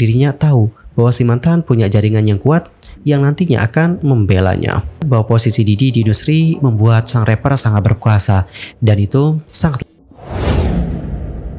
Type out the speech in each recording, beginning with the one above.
dirinya tahu bahwa si mantan punya jaringan yang kuat yang nantinya akan membelanya. Bahwa posisi Didi di industri membuat sang rapper sangat berkuasa dan itu sangat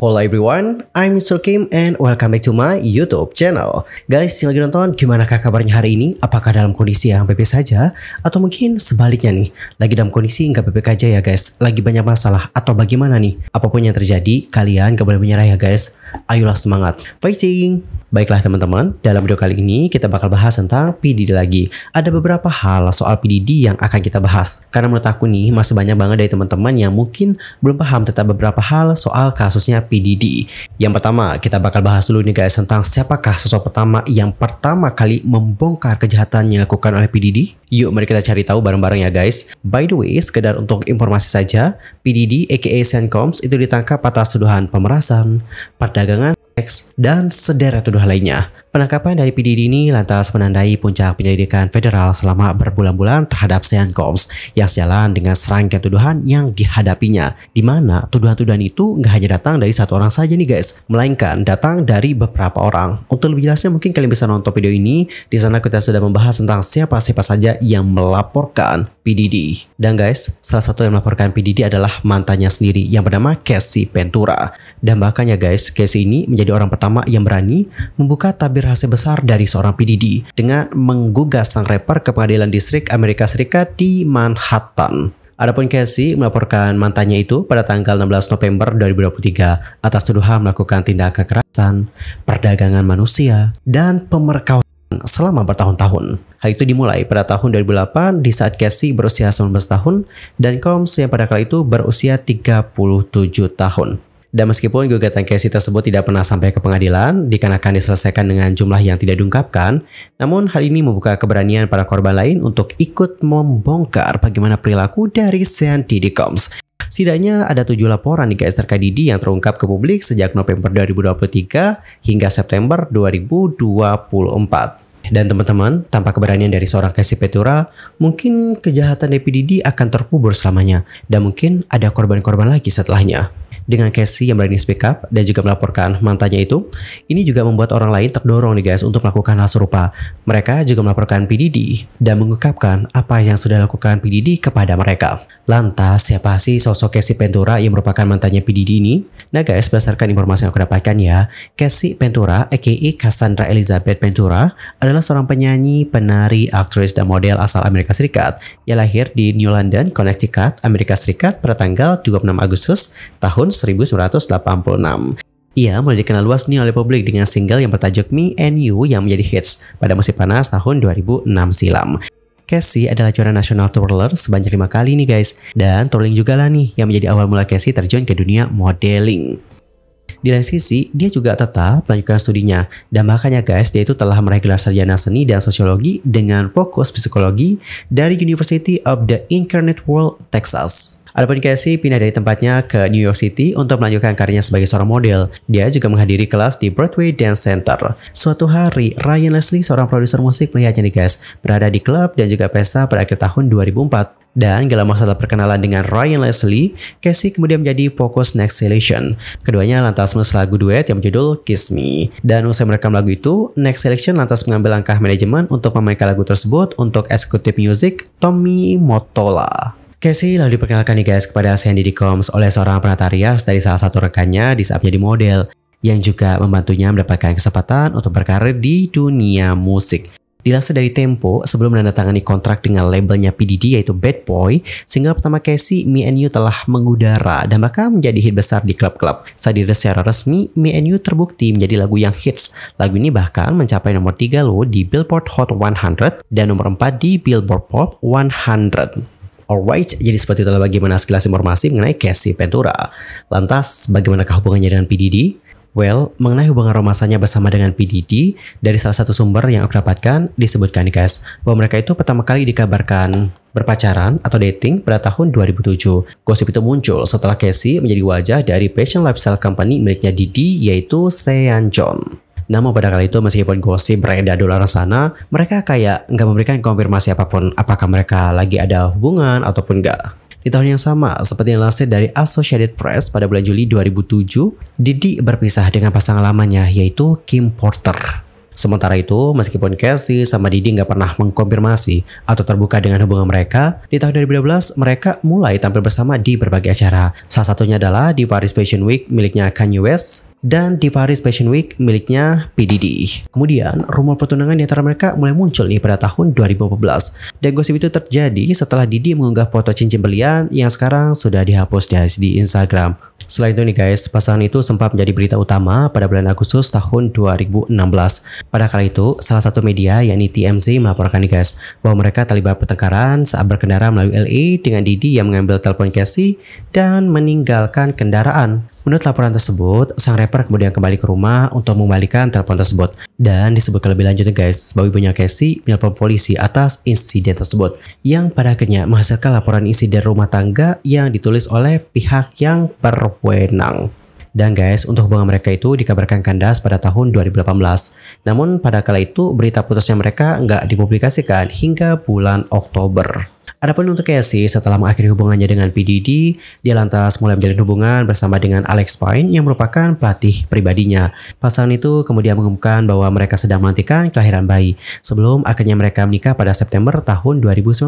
Hola everyone, I'm Mr. Kim and welcome back to my YouTube channel. Guys, yang lagi nonton, gimana kabarnya hari ini? Apakah dalam kondisi yang bebek saja? Atau mungkin sebaliknya nih, lagi dalam kondisi nggak bebek aja ya guys? Lagi banyak masalah atau bagaimana nih? Apapun yang terjadi, kalian gak boleh menyerah ya guys. Ayolah semangat, fighting! Baiklah teman-teman, dalam video kali ini kita bakal bahas tentang PDD lagi. Ada beberapa hal soal PDD yang akan kita bahas. Karena menurut aku nih, masih banyak banget dari teman-teman yang mungkin belum paham tentang beberapa hal soal kasusnya PDD. Yang pertama, kita bakal bahas dulu nih guys tentang siapakah sosok pertama yang pertama kali membongkar kejahatan yang dilakukan oleh PDD. Yuk mari kita cari tahu bareng-bareng ya guys. By the way, sekedar untuk informasi saja, PDD aka Sencoms itu ditangkap atas tuduhan pemerasan, perdagangan, X, dan sederet tuduhan lainnya. Penangkapan dari PDD ini lantas menandai puncak penyelidikan federal selama berbulan-bulan terhadap Sean Combs yang sejalan dengan serangkaian tuduhan yang dihadapinya. Dimana tuduhan-tuduhan itu nggak hanya datang dari satu orang saja nih guys, melainkan datang dari beberapa orang. Untuk lebih jelasnya mungkin kalian bisa nonton video ini, di sana kita sudah membahas tentang siapa-siapa saja yang melaporkan PDD. Dan guys, salah satu yang melaporkan PDD adalah mantannya sendiri yang bernama Casey Ventura. Dan bahkan ya guys, Casey ini menjadi orang pertama yang berani membuka tabir rahasia besar dari seorang PDD dengan menggugah sang rapper ke pengadilan distrik Amerika Serikat di Manhattan. Adapun Casey melaporkan mantannya itu pada tanggal 16 November 2023 atas tuduhan melakukan tindak kekerasan, perdagangan manusia, dan pemerkauan selama bertahun-tahun. Hal itu dimulai pada tahun 2008 di saat Casey berusia 19 tahun dan Combs yang pada kali itu berusia 37 tahun. Dan meskipun gugatan Casey tersebut tidak pernah sampai ke pengadilan, dikarenakan diselesaikan dengan jumlah yang tidak diungkapkan, namun hal ini membuka keberanian para korban lain untuk ikut membongkar bagaimana perilaku dari Sandy D. Combs. Setidaknya ada tujuh laporan di KS Didi yang terungkap ke publik sejak November 2023 hingga September 2024. Dan teman-teman, tanpa keberanian dari seorang Casey Petura, mungkin kejahatan DPDD akan terkubur selamanya. Dan mungkin ada korban-korban lagi setelahnya dengan Casey yang berani speak up dan juga melaporkan mantannya itu, ini juga membuat orang lain terdorong nih guys untuk melakukan hal serupa. Mereka juga melaporkan PDD dan mengungkapkan apa yang sudah dilakukan PDD kepada mereka. Lantas, siapa sih sosok Casey Ventura yang merupakan mantannya PDD ini? Nah guys, berdasarkan informasi yang aku dapatkan ya, Casey Ventura aka Cassandra Elizabeth Ventura adalah seorang penyanyi, penari, aktris, dan model asal Amerika Serikat yang lahir di New London, Connecticut, Amerika Serikat pada tanggal 26 Agustus tahun 1986. Ia mulai dikenal luas nih oleh publik dengan single yang bertajuk Me and You yang menjadi hits pada musim panas tahun 2006 silam. Casey adalah juara nasional twirler sebanyak lima kali nih guys, dan twirling juga lah nih yang menjadi awal mula Casey terjun ke dunia modeling. Di lain sisi, dia juga tetap melanjutkan studinya. Dan makanya guys, dia itu telah meraih gelar sarjana seni dan sosiologi dengan fokus psikologi dari University of the Incarnate World, Texas. Adapun Casey pindah dari tempatnya ke New York City untuk melanjutkan karirnya sebagai seorang model. Dia juga menghadiri kelas di Broadway Dance Center. Suatu hari, Ryan Leslie, seorang produser musik melihatnya nih guys, berada di klub dan juga pesta pada akhir tahun 2004. Dan dalam masalah perkenalan dengan Ryan Leslie, Casey kemudian menjadi fokus Next Selection. Keduanya lantas menulis lagu duet yang berjudul Kiss Me. Dan usai merekam lagu itu, Next Selection lantas mengambil langkah manajemen untuk memainkan lagu tersebut untuk eksekutif music Tommy Mottola. Casey lalu diperkenalkan nih guys kepada Sandy Dicoms oleh seorang penata rias dari salah satu rekannya di saat menjadi model yang juga membantunya mendapatkan kesempatan untuk berkarir di dunia musik. Dilansir dari Tempo, sebelum menandatangani kontrak dengan labelnya PDD yaitu Bad Boy, single pertama Casey, Me and You telah mengudara dan bahkan menjadi hit besar di klub-klub. Saat dirilis secara resmi, Me and You terbukti menjadi lagu yang hits. Lagu ini bahkan mencapai nomor 3 loh di Billboard Hot 100 dan nomor 4 di Billboard Pop 100. Alright, jadi seperti itulah bagaimana sekilas informasi mengenai Casey Ventura. Lantas, bagaimanakah hubungannya dengan PDD? Well, mengenai hubungan romansanya bersama dengan PDD, dari salah satu sumber yang aku dapatkan disebutkan nih guys, bahwa mereka itu pertama kali dikabarkan berpacaran atau dating pada tahun 2007. Gosip itu muncul setelah Casey menjadi wajah dari fashion lifestyle company miliknya Didi yaitu Sean John. Namun pada kali itu meskipun gosip beredar di luar sana, mereka kayak nggak memberikan konfirmasi apapun apakah mereka lagi ada hubungan ataupun nggak. Di tahun yang sama, seperti yang dilansir dari Associated Press pada bulan Juli 2007, Didi berpisah dengan pasangan lamanya yaitu Kim Porter. Sementara itu, meskipun Casey sama Didi nggak pernah mengkonfirmasi atau terbuka dengan hubungan mereka, di tahun 2012 mereka mulai tampil bersama di berbagai acara. Salah satunya adalah di Paris Fashion Week miliknya Kanye West dan di Paris Fashion Week miliknya PDD. Kemudian, rumor pertunangan di antara mereka mulai muncul nih pada tahun 2014. Dan gosip itu terjadi setelah Didi mengunggah foto cincin berlian yang sekarang sudah dihapus di Instagram. Selain itu nih guys, pasangan itu sempat menjadi berita utama pada bulan Agustus tahun 2016. Pada kali itu, salah satu media yakni TMZ melaporkan guys, bahwa mereka terlibat pertengkaran saat berkendara melalui LA e dengan Didi yang mengambil telepon Casey dan meninggalkan kendaraan. Menurut laporan tersebut, sang rapper kemudian kembali ke rumah untuk mengembalikan telepon tersebut. Dan disebutkan lebih lanjut guys, bahwa ibunya Casey menelpon polisi atas insiden tersebut. Yang pada akhirnya menghasilkan laporan insiden rumah tangga yang ditulis oleh pihak yang berwenang. Dan guys, untuk hubungan mereka itu dikabarkan kandas pada tahun 2018. Namun pada kala itu berita putusnya mereka nggak dipublikasikan hingga bulan Oktober. Adapun untuk Casey, setelah mengakhiri hubungannya dengan PDD, dia lantas mulai menjalin hubungan bersama dengan Alex Pine yang merupakan pelatih pribadinya. Pasangan itu kemudian mengumumkan bahwa mereka sedang menantikan kelahiran bayi sebelum akhirnya mereka menikah pada September tahun 2019.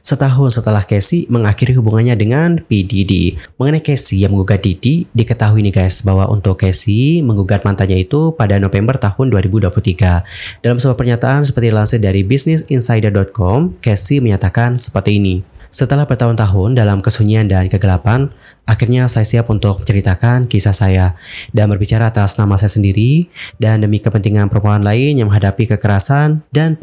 Setahun setelah Casey mengakhiri hubungannya dengan P. Didi. Mengenai Casey yang menggugat Didi, diketahui nih guys bahwa untuk Casey menggugat mantannya itu pada November tahun 2023. Dalam sebuah pernyataan seperti dilansir dari businessinsider.com, Casey menyatakan seperti ini. Setelah bertahun-tahun dalam kesunyian dan kegelapan, akhirnya saya siap untuk menceritakan kisah saya dan berbicara atas nama saya sendiri dan demi kepentingan perempuan lain yang menghadapi kekerasan dan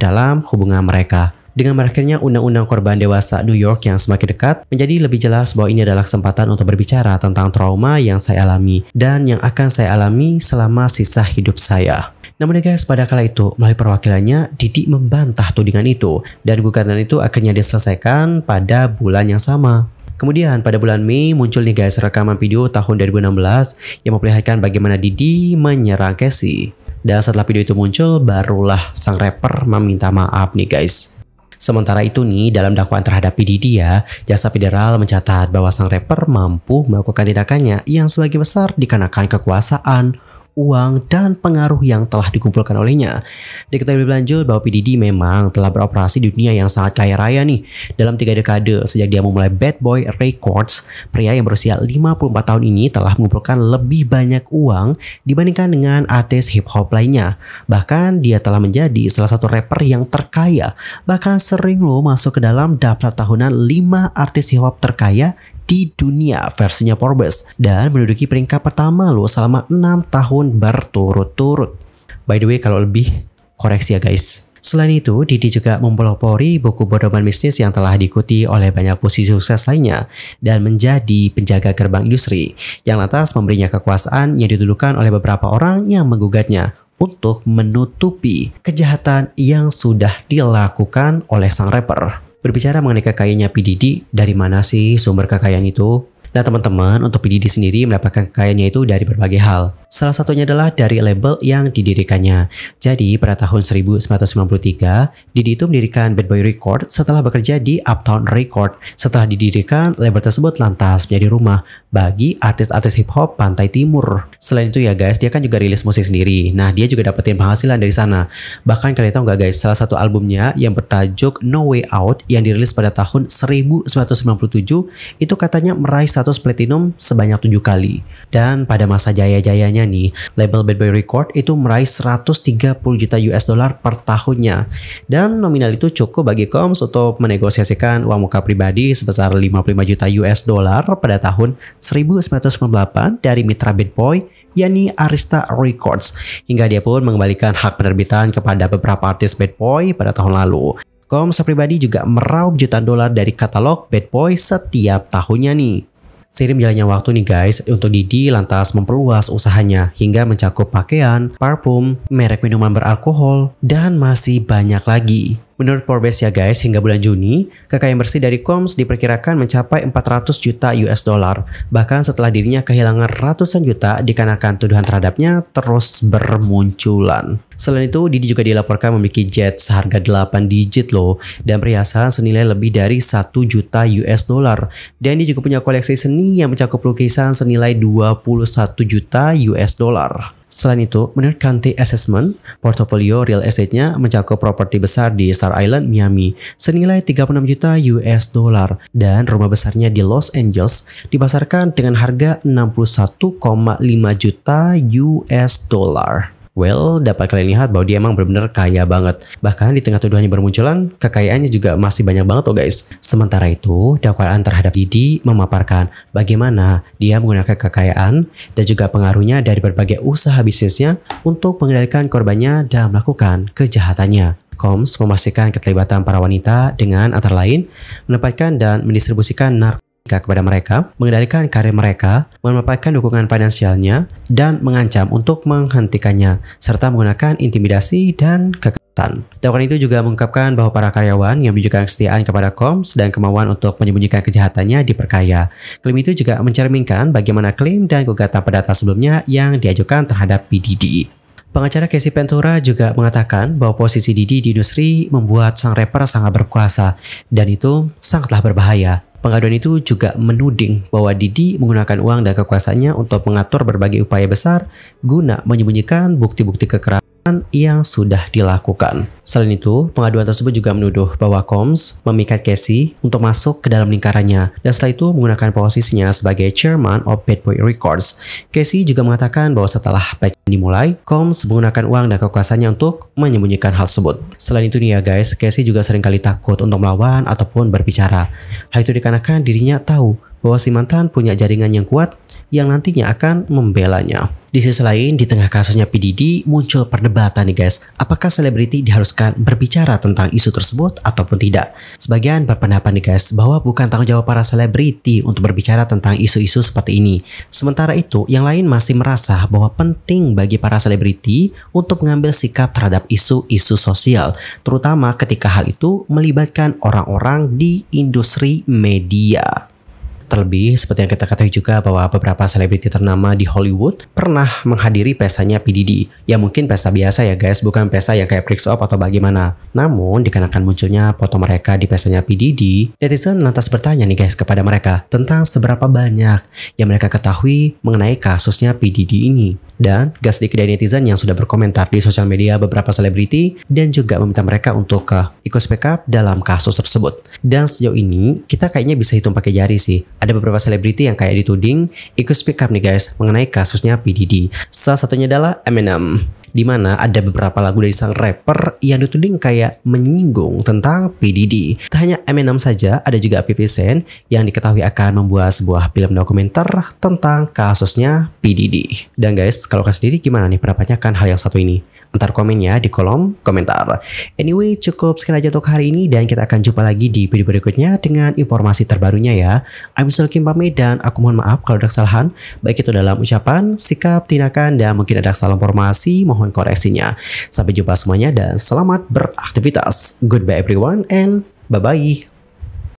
dalam hubungan mereka. Dengan berakhirnya Undang-Undang Korban Dewasa New York yang semakin dekat, menjadi lebih jelas bahwa ini adalah kesempatan untuk berbicara tentang trauma yang saya alami dan yang akan saya alami selama sisa hidup saya. Namun ya guys, pada kala itu melalui perwakilannya Didi membantah tudingan itu dan gugatan itu akhirnya diselesaikan pada bulan yang sama. Kemudian pada bulan Mei muncul nih guys rekaman video tahun 2016 yang memperlihatkan bagaimana Didi menyerang Casey. Dan setelah video itu muncul, barulah sang rapper meminta maaf nih guys. Sementara itu nih, dalam dakwaan terhadap Pididia, ya, jasa federal mencatat bahwa sang rapper mampu melakukan tindakannya yang sebagai besar dikenakan kekuasaan, uang, dan pengaruh yang telah dikumpulkan olehnya. Diketahui lebih lanjut bahwa PDD memang telah beroperasi di dunia yang sangat kaya raya nih dalam tiga dekade sejak dia memulai Bad Boy Records. Pria yang berusia 54 tahun ini telah mengumpulkan lebih banyak uang dibandingkan dengan artis hip hop lainnya. Bahkan dia telah menjadi salah satu rapper yang terkaya. Bahkan sering lo masuk ke dalam daftar tahunan 5 artis hip hop terkaya di dunia versinya Forbes dan menduduki peringkat pertama loh selama 6 tahun berturut-turut. By the way kalau lebih koreksi ya guys. Selain itu, Didi juga mempelopori buku pedoman bisnis yang telah diikuti oleh banyak posisi sukses lainnya dan menjadi penjaga gerbang industri yang lantas memberinya kekuasaan yang dituduhkan oleh beberapa orang yang menggugatnya untuk menutupi kejahatan yang sudah dilakukan oleh sang rapper. Berbicara mengenai kekayaannya PDD, dari mana sih sumber kekayaan itu? Nah teman-teman, untuk PDD sendiri mendapatkan kekayaannya itu dari berbagai hal. Salah satunya adalah dari label yang didirikannya. Jadi pada tahun 1993, Didi itu mendirikan Bad Boy Record setelah bekerja di Uptown Record. Setelah didirikan, label tersebut lantas menjadi rumah bagi artis-artis hip hop pantai timur. Selain itu ya guys, dia kan juga rilis musik sendiri. Nah dia juga dapetin penghasilan dari sana. Bahkan kalian tahu nggak guys, salah satu albumnya yang bertajuk No Way Out yang dirilis pada tahun 1997 itu katanya meraih satu status platinum sebanyak tujuh kali. Dan pada masa jaya-jayanya nih, label Bad Boy Record itu meraih 130 juta US dollar per tahunnya. Dan nominal itu cukup bagi Combs untuk menegosiasikan uang muka pribadi sebesar 55 juta US dollar pada tahun 1998 dari mitra Bad Boy yakni Arista Records. Hingga dia pun mengembalikan hak penerbitan kepada beberapa artis Bad Boy pada tahun lalu. Koms pribadi juga meraup jutaan dolar dari katalog Bad Boy setiap tahunnya nih. Seiring jalannya waktu nih guys, untuk Didi lantas memperluas usahanya hingga mencakup pakaian, parfum, merek minuman beralkohol, dan masih banyak lagi. Menurut Forbes ya guys, hingga bulan Juni, kekayaan bersih dari Combs diperkirakan mencapai 400 juta US dollar. Bahkan setelah dirinya kehilangan ratusan juta dikarenakan tuduhan terhadapnya terus bermunculan. Selain itu, Didi juga dilaporkan memiliki jet seharga 8 digit loh dan perhiasan senilai lebih dari 1 juta US dollar. Dan dia juga punya koleksi seni yang mencakup lukisan senilai 21 juta US dollar. Selain itu, menurut County Assessment, portofolio real estate-nya mencakup properti besar di Star Island, Miami, senilai 36 juta US dollar dan rumah besarnya di Los Angeles dipasarkan dengan harga 61,5 juta US dollar. Well, dapat kalian lihat bahwa dia emang benar-benar kaya banget. Bahkan di tengah tuduhannya bermunculan, kekayaannya juga masih banyak banget loh guys. Sementara itu, dakwaan terhadap Didi memaparkan bagaimana dia menggunakan kekayaan dan juga pengaruhnya dari berbagai usaha bisnisnya untuk mengendalikan korbannya dan melakukan kejahatannya. Koms memastikan keterlibatan para wanita dengan antara lain menempatkan dan mendistribusikan narkoba kepada mereka, mengendalikan karir mereka, memanfaatkan dukungan finansialnya, dan mengancam untuk menghentikannya, serta menggunakan intimidasi dan kekerasan. Dakwaan itu juga mengungkapkan bahwa para karyawan yang menunjukkan kesetiaan kepada Combs dan kemauan untuk menyembunyikan kejahatannya diperkaya. Klaim itu juga mencerminkan bagaimana klaim dan gugatan perdata sebelumnya yang diajukan terhadap PDD. Pengacara Casey Ventura juga mengatakan bahwa posisi Didi di industri membuat sang rapper sangat berkuasa dan itu sangatlah berbahaya. Pengaduan itu juga menuding bahwa Didi menggunakan uang dan kekuasaannya untuk mengatur berbagai upaya besar guna menyembunyikan bukti-bukti kekerasan yang sudah dilakukan. Selain itu, pengaduan tersebut juga menuduh bahwa Combs memikat Casey untuk masuk ke dalam lingkarannya dan setelah itu menggunakan posisinya sebagai chairman of Bad Boy Records. Casey juga mengatakan bahwa setelah patch dimulai, Combs menggunakan uang dan kekuasaannya untuk menyembunyikan hal tersebut. Selain itu nih ya guys, Casey juga seringkali takut untuk melawan ataupun berbicara. Hal itu dikarenakan dirinya tahu bahwa si mantan punya jaringan yang kuat yang nantinya akan membelanya. Di sisi lain, di tengah kasusnya PDD, muncul perdebatan nih guys, apakah selebriti diharuskan berbicara tentang isu tersebut ataupun tidak. Sebagian berpendapat nih guys, bahwa bukan tanggung jawab para selebriti untuk berbicara tentang isu-isu seperti ini. Sementara itu, yang lain masih merasa bahwa penting bagi para selebriti untuk mengambil sikap terhadap isu-isu sosial, terutama ketika hal itu melibatkan orang-orang di industri media. Terlebih, seperti yang kita ketahui juga bahwa beberapa selebriti ternama di Hollywood pernah menghadiri pesanya PDD. Ya mungkin pesta biasa ya guys, bukan pesta yang kayak Prix Off atau bagaimana. Namun, dikarenakan munculnya foto mereka di pesanya PDD, netizen lantas bertanya nih guys kepada mereka tentang seberapa banyak yang mereka ketahui mengenai kasusnya PDD ini. Dan gak sedikit dari netizen yang sudah berkomentar di sosial media beberapa selebriti dan juga meminta mereka untuk ke eh, ikut speak up dalam kasus tersebut. Dan sejauh ini, kita kayaknya bisa hitung pakai jari sih ada beberapa selebriti yang kayak dituding ikut speak up nih guys mengenai kasusnya PDD. Salah satunya adalah Eminem di mana ada beberapa lagu dari sang rapper yang dituding kayak menyinggung tentang PDD. Tak hanya Eminem saja, ada juga PP Sen yang diketahui akan membuat sebuah film dokumenter tentang kasusnya PDD. Dan guys, kalau kalian sendiri gimana nih pendapatnya kan hal yang satu ini? Ntar komen ya di kolom komentar. Anyway, cukup sekian aja untuk hari ini dan kita akan jumpa lagi di video berikutnya dengan informasi terbarunya ya. I'm Sulkim pamit dan aku mohon maaf kalau ada kesalahan, baik itu dalam ucapan, sikap, tindakan, dan mungkin ada kesalahan informasi mohon koreksinya. Sampai jumpa semuanya dan selamat beraktivitas. Goodbye everyone and bye-bye.